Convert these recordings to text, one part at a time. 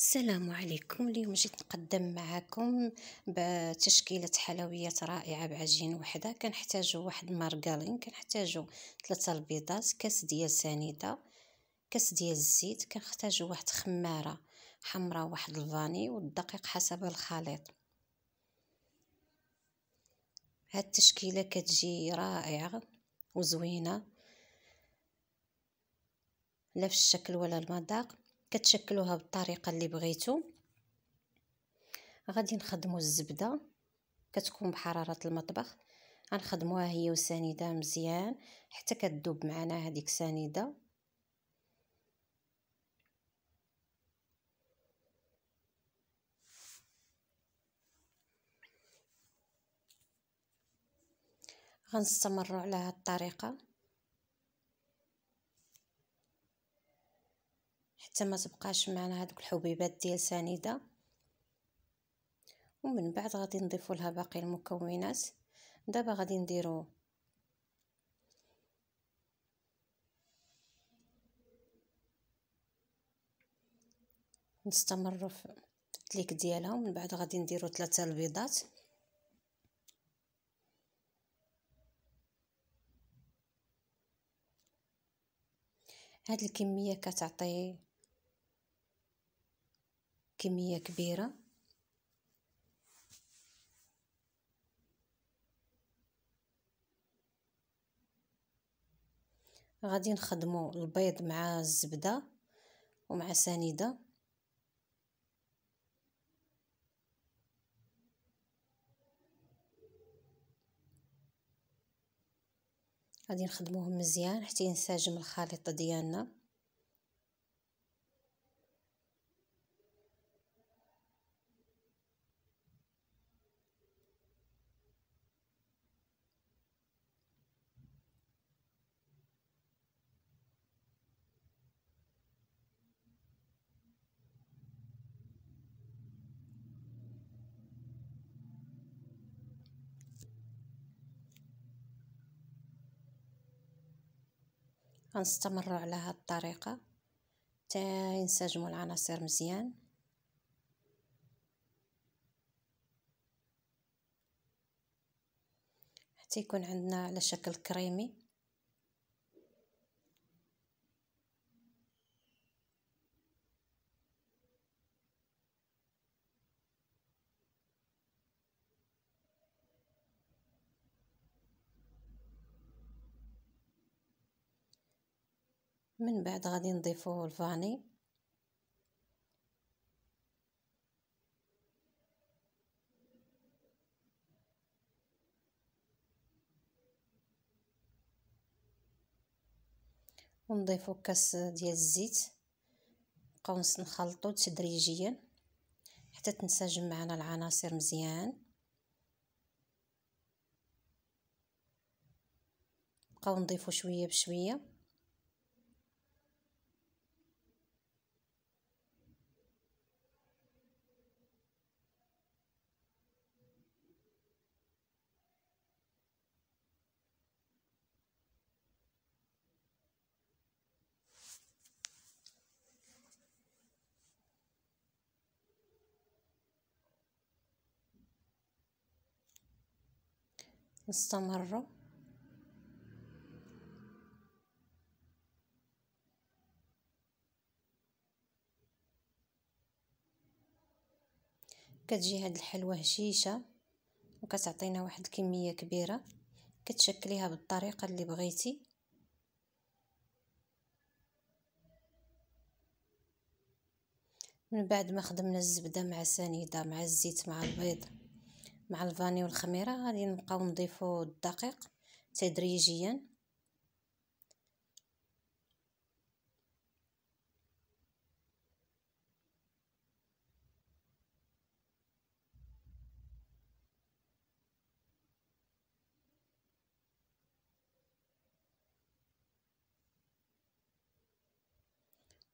السلام عليكم اليوم جيت نقدم معكم بتشكيله حلويات رائعه بعجين وحده كنحتاجو واحد مارغالين كنحتاجو ثلاثه البيضات كاس ديال سنيده كاس ديال الزيت كنحتاجو واحد خماره حمراء واحد الفاني والدقيق حسب الخليط هاد التشكيله كتجي رائعه وزوينه لا في الشكل ولا المذاق كتشكلوها بالطريقه اللي بغيتو غادي نخدمو الزبده كتكون بحراره المطبخ غنخدموها هي وسنيده مزيان حتى كتذوب معنا هذيك سنيده غنستمروا على هذه الطريقه حتى ما تبقاش معنا هذوك الحبيبات ديال سنيده ومن بعد غادي نضيفوا لها باقي المكونات دابا غادي نديرو نستمر في التليك ديالها ومن بعد غادي نديرو ثلاثه البيضات هاد الكميه كتعطي كمية كبيرة غادي نخدمو البيض مع الزبدة ومع سنيدة غادي نخدموهم مزيان حتى ينسجم الخليط ديالنا غنستمر على هاد الطريقه حتى ينسجموا العناصر مزيان حتى يكون عندنا على شكل كريمي من بعد غادي نضيفو الفاني ونضيفو كاس ديال الزيت نبقاو نخلطو تدريجيا حتى تنسجم معنا العناصر مزيان نبقاو نضيفو شويه بشويه مستمرة كتجي هاد الحلوى هشيشة وكتعطينا واحد الكمية كبيرة كتشكليها بالطريقة اللي بغيتي من بعد ما خدمنا الزبدة مع سنيدة مع الزيت مع البيض مع الفاني والخميره غادي نبقاو نضيفو الدقيق تدريجيا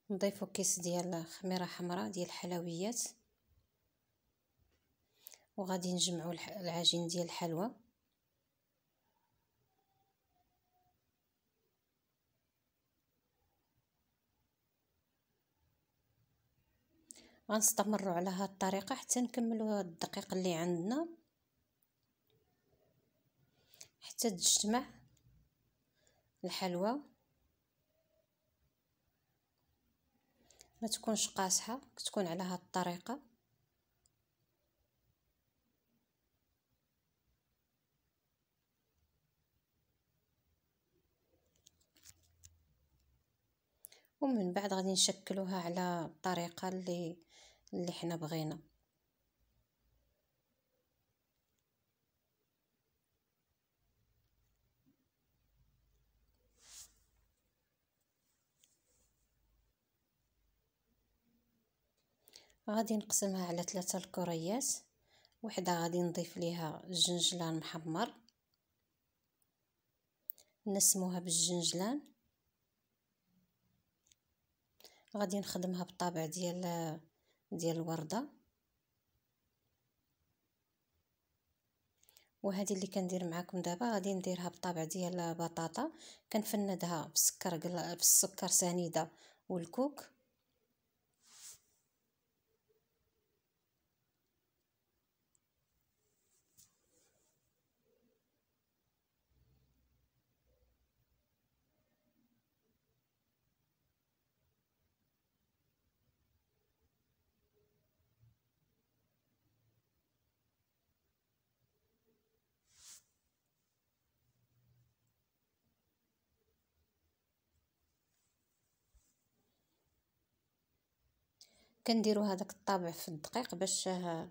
نضيفو كيس ديال خميره حمراء ديال الحلويات وغادي نجمعوا العجين ديال الحلوى غنستمروا على هذه الطريقه حتى نكملوا الدقيق اللي عندنا حتى تجتمع الحلوى ما تكونش قاصحه تكون على هذه الطريقه ومن بعد غادي نشكلوها على الطريقه اللي اللي حنا بغينا غادي نقسمها على ثلاثه الكريات وحده غادي نضيف ليها الجنجلان محمر نسموها بالجنجلان غادي نخدمها بالطابع ديال ديال الوردة وهذه اللي كندير معكم دابا غادي نديرها بالطابع ديال البطاطا كنفندها بالسكر بالسكر سنيده والكوك كنديرو هذاك الطابع في الدقيق باش آه،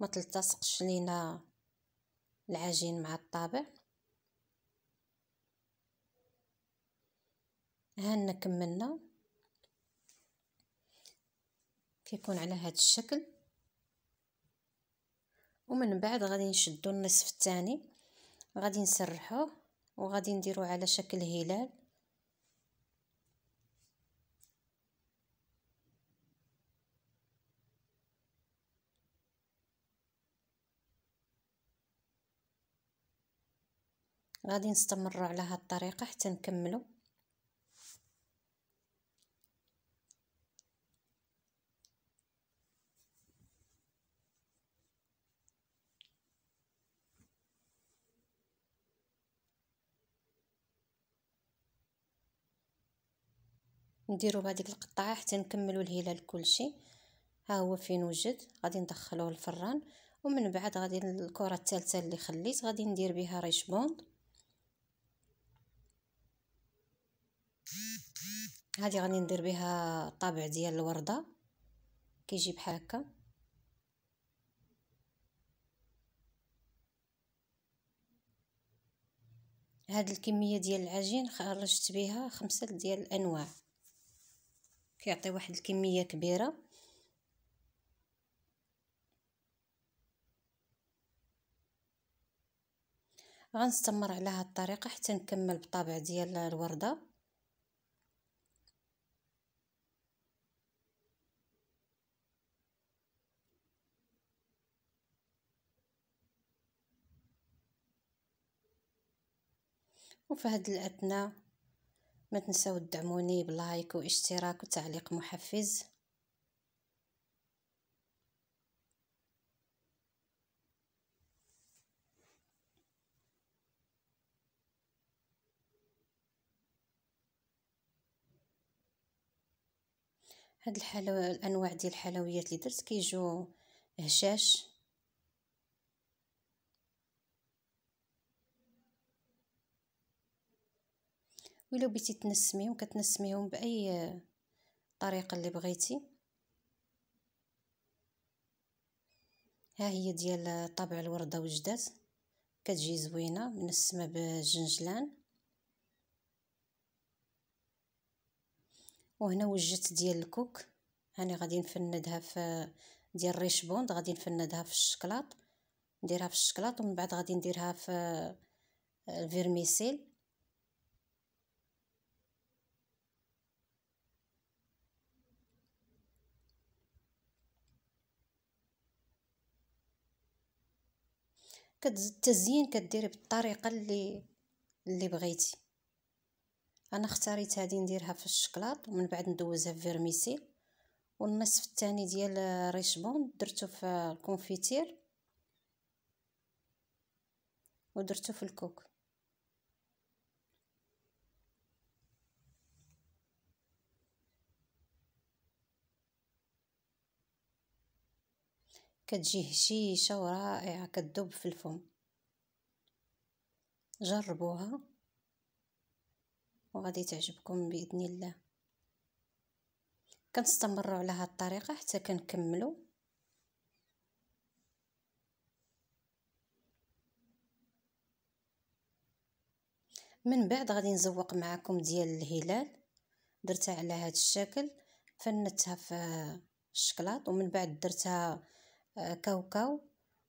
ما تلتصقش لينا العجين مع الطابع هانا كملنا كيكون على هذا الشكل ومن بعد غادي نشدو النصف الثاني غادي نسرحوه وغادي نديرو على شكل هلال غادي نستمروا على هاد الطريقه حتى نكملوا نديرو بهذيك القطعه حتى نكملو الهلال كلشي ها هو فين وجد غادي ندخلوه الفران ومن بعد غادي الكره الثالثه اللي خليت غادي ندير بها ريش بوند هادي غادي ندير بها الطابع ديال الورده كيجي بحال هكا هاد الكميه ديال العجين خرجت بها خمسة ديال الانواع كيعطي واحد الكميه كبيره غنستمر على هاد الطريقه حتى نكمل بطابع ديال الورده وفي هاد الاثناء ما تنساو تدعموني بلايك واشتراك وتعليق محفز هاد الحلو الانواع ديال الحلويات اللي درت كيجو هشاش ولو بيتي تنسميهم كتنسميهم باي طريقه اللي بغيتي ها هي ديال طابع الورده وجدات كتجي زوينه منسمه بالجنجلان وهنا وجدت ديال الكوك هاني غادي نفندها في ديال ريش بوند غادي نفندها في الشكلاط نديرها في الشكلاط ومن بعد غادي نديرها في الفيرميسيل التزيين كديري بالطريقه اللي اللي بغيتي انا اختاريت هذه نديرها في الشكلاط ومن بعد ندوزها في فيرميسيل والنصف الثاني ديال ريشبون درته في الكونفيتير ودرته في الكوك كتجي هشيشة ورائعة كتذوب في الفم جربوها وغادي تعجبكم بإذن الله كنستمروا على هاد الطريقة حتى كنكملوا من بعد غادي نزوق معكم ديال الهلال درتها على هاد الشكل فنتها في الشكلاط ومن بعد درتها آه، كاوكاو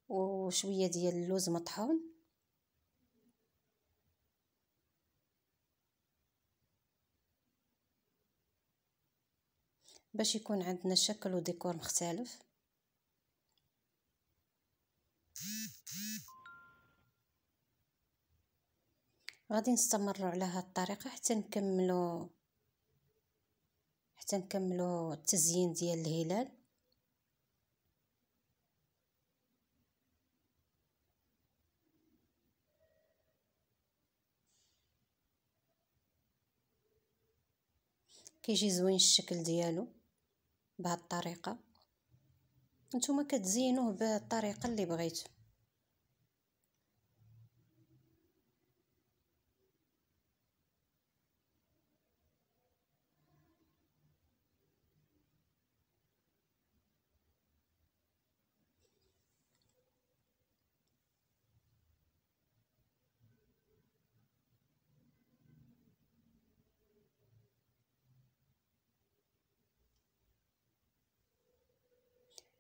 وشويه ديال اللوز مطحون باش يكون عندنا شكل وديكور مختلف غادي نستمروا على هذه الطريقه حتى نكملوا حتى نكملوا التزيين ديال الهلال كيجي زوين الشكل ديالو بهاد الطريقه نتوما كتزينوه بالطريقه اللي بغيتو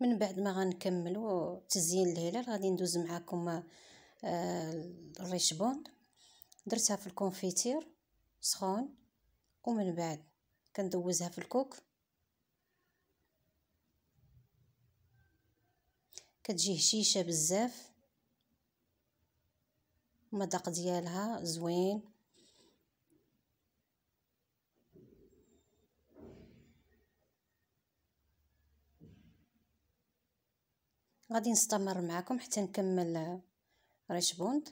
من بعد ما غنكملوا تزيين الهلال غادي ندوز معكم آه، الريشبون درتها في الكونفيتير سخون ومن بعد كندوزها في الكوك كتجي هشيشه بزاف المذاق ديالها زوين غادي نستمر معكم حتى نكمل آه، ريش بوند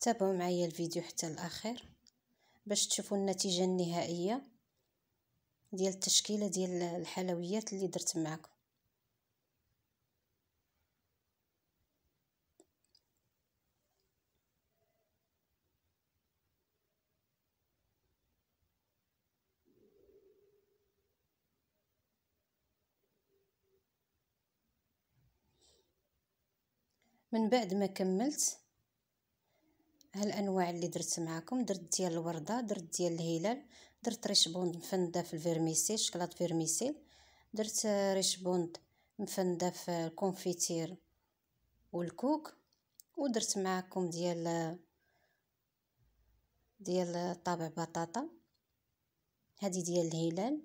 تابعوا معايا الفيديو حتى الاخر باش تشوفوا النتيجه النهائيه ديال التشكيله ديال الحلويات اللي درت معكم من بعد ما كملت هالانواع اللي درت معكم درت ديال الورده درت ديال الهلال درت ريش بوند مفنده في الفيرميسي شكلاط فيرميسي درت آه، ريش بوند مفنده في الكونفيتير والكوك ودرت معكم ديال آه، ديال طابع بطاطا هذه ديال الهلال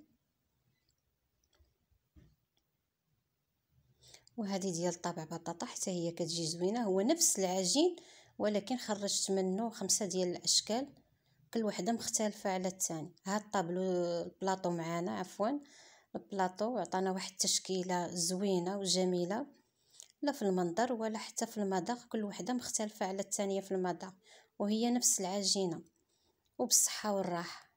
وهذه ديال طابع بطاطا حتى هي كتجي زوينه هو نفس العجين ولكن خرجت منه خمسة ديال الاشكال كل وحده مختلفه على الثاني هاد الطابلو البلاطو معانا عفوا البلاطو عطانا واحد التشكيله زوينه وجميله لا في المنظر ولا حتى في المذاق كل وحده مختلفه على الثانيه في المذاق وهي نفس العجينه وبالصحه والراحه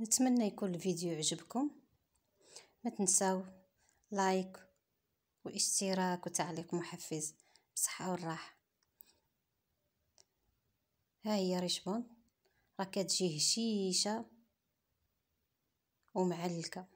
نتمنى يكون الفيديو عجبكم ما تنساو لايك واشتراك وتعليق محفز بصحة والراحة ها هي ريشبون راه كتجي هشيشه ومعلكه